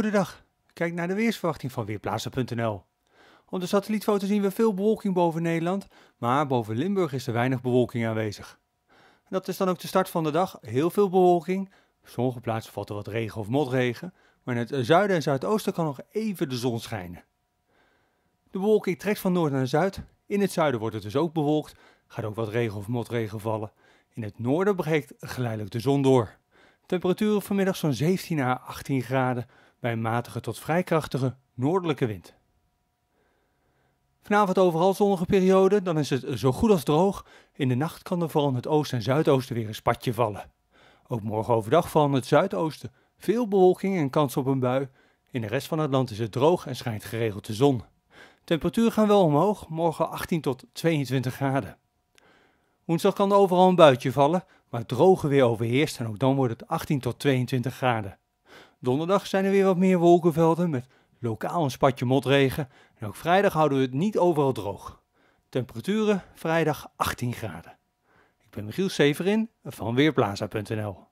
Goedendag, kijk naar de weersverwachting van Weerplaatsen.nl. Op de satellietfoto zien we veel bewolking boven Nederland, maar boven Limburg is er weinig bewolking aanwezig. Dat is dan ook de start van de dag, heel veel bewolking. Op sommige plaatsen valt er wat regen of motregen, maar in het zuiden en zuidoosten kan nog even de zon schijnen. De bewolking trekt van noord naar zuid. In het zuiden wordt het dus ook bewolkt, gaat ook wat regen of motregen vallen. In het noorden breekt geleidelijk de zon door. Temperaturen vanmiddag zo'n 17 à 18 graden bij een matige tot vrij krachtige noordelijke wind. Vanavond overal zonnige periode, dan is het zo goed als droog. In de nacht kan er vooral in het oosten en zuidoosten weer een spatje vallen. Ook morgen overdag van het zuidoosten veel bewolking en kans op een bui. In de rest van het land is het droog en schijnt geregeld de zon. Temperaturen gaan wel omhoog, morgen 18 tot 22 graden. Woensdag kan er overal een buitje vallen, maar het droge weer overheerst en ook dan wordt het 18 tot 22 graden. Donderdag zijn er weer wat meer wolkenvelden met lokaal een spatje motregen. En ook vrijdag houden we het niet overal droog. Temperaturen vrijdag 18 graden. Ik ben Michiel Severin van Weerplaza.nl